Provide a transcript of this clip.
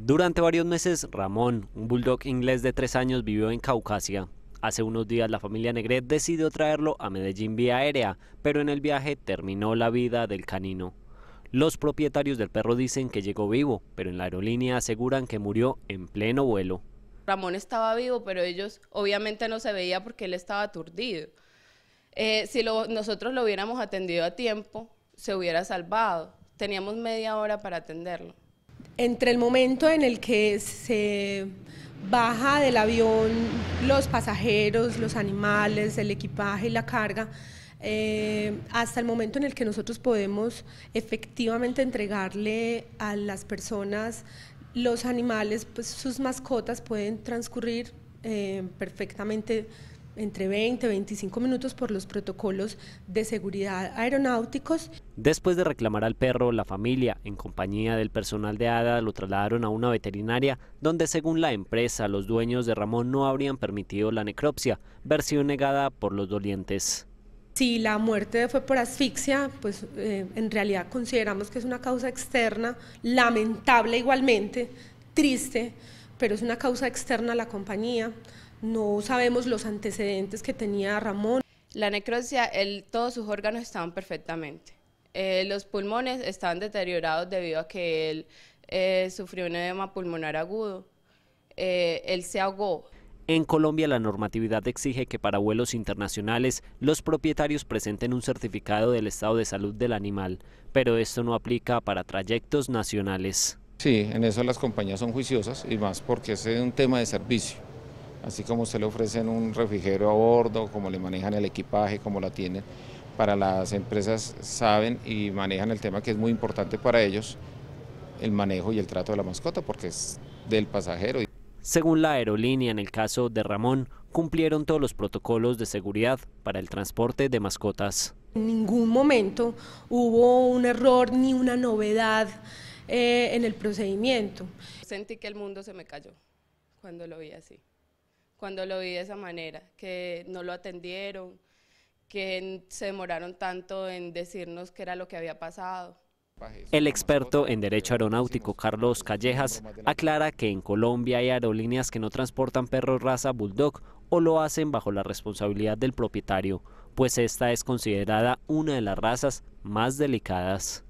Durante varios meses, Ramón, un bulldog inglés de tres años, vivió en Caucasia. Hace unos días la familia Negret decidió traerlo a Medellín vía aérea, pero en el viaje terminó la vida del canino. Los propietarios del perro dicen que llegó vivo, pero en la aerolínea aseguran que murió en pleno vuelo. Ramón estaba vivo, pero ellos obviamente no se veía porque él estaba aturdido. Eh, si nosotros lo hubiéramos atendido a tiempo, se hubiera salvado. Teníamos media hora para atenderlo entre el momento en el que se baja del avión los pasajeros, los animales, el equipaje y la carga, eh, hasta el momento en el que nosotros podemos efectivamente entregarle a las personas los animales, pues sus mascotas pueden transcurrir eh, perfectamente entre 20 y 25 minutos por los protocolos de seguridad aeronáuticos. Después de reclamar al perro, la familia, en compañía del personal de ADA, lo trasladaron a una veterinaria donde, según la empresa, los dueños de Ramón no habrían permitido la necropsia, versión negada por los dolientes. Si la muerte fue por asfixia, pues eh, en realidad consideramos que es una causa externa, lamentable igualmente, triste, pero es una causa externa a la compañía no sabemos los antecedentes que tenía Ramón. La necrosis, todos sus órganos estaban perfectamente. Eh, los pulmones estaban deteriorados debido a que él eh, sufrió un edema pulmonar agudo. Eh, él se ahogó. En Colombia la normatividad exige que para vuelos internacionales los propietarios presenten un certificado del estado de salud del animal, pero esto no aplica para trayectos nacionales. Sí, en eso las compañías son juiciosas y más porque es un tema de servicio así como se le ofrecen un refrigero a bordo, como le manejan el equipaje, como la tienen, para las empresas saben y manejan el tema que es muy importante para ellos, el manejo y el trato de la mascota, porque es del pasajero. Según la aerolínea, en el caso de Ramón, cumplieron todos los protocolos de seguridad para el transporte de mascotas. En ningún momento hubo un error ni una novedad eh, en el procedimiento. Sentí que el mundo se me cayó cuando lo vi así cuando lo vi de esa manera, que no lo atendieron, que se demoraron tanto en decirnos qué era lo que había pasado. El experto en derecho aeronáutico Carlos Callejas aclara que en Colombia hay aerolíneas que no transportan perros raza bulldog o lo hacen bajo la responsabilidad del propietario, pues esta es considerada una de las razas más delicadas.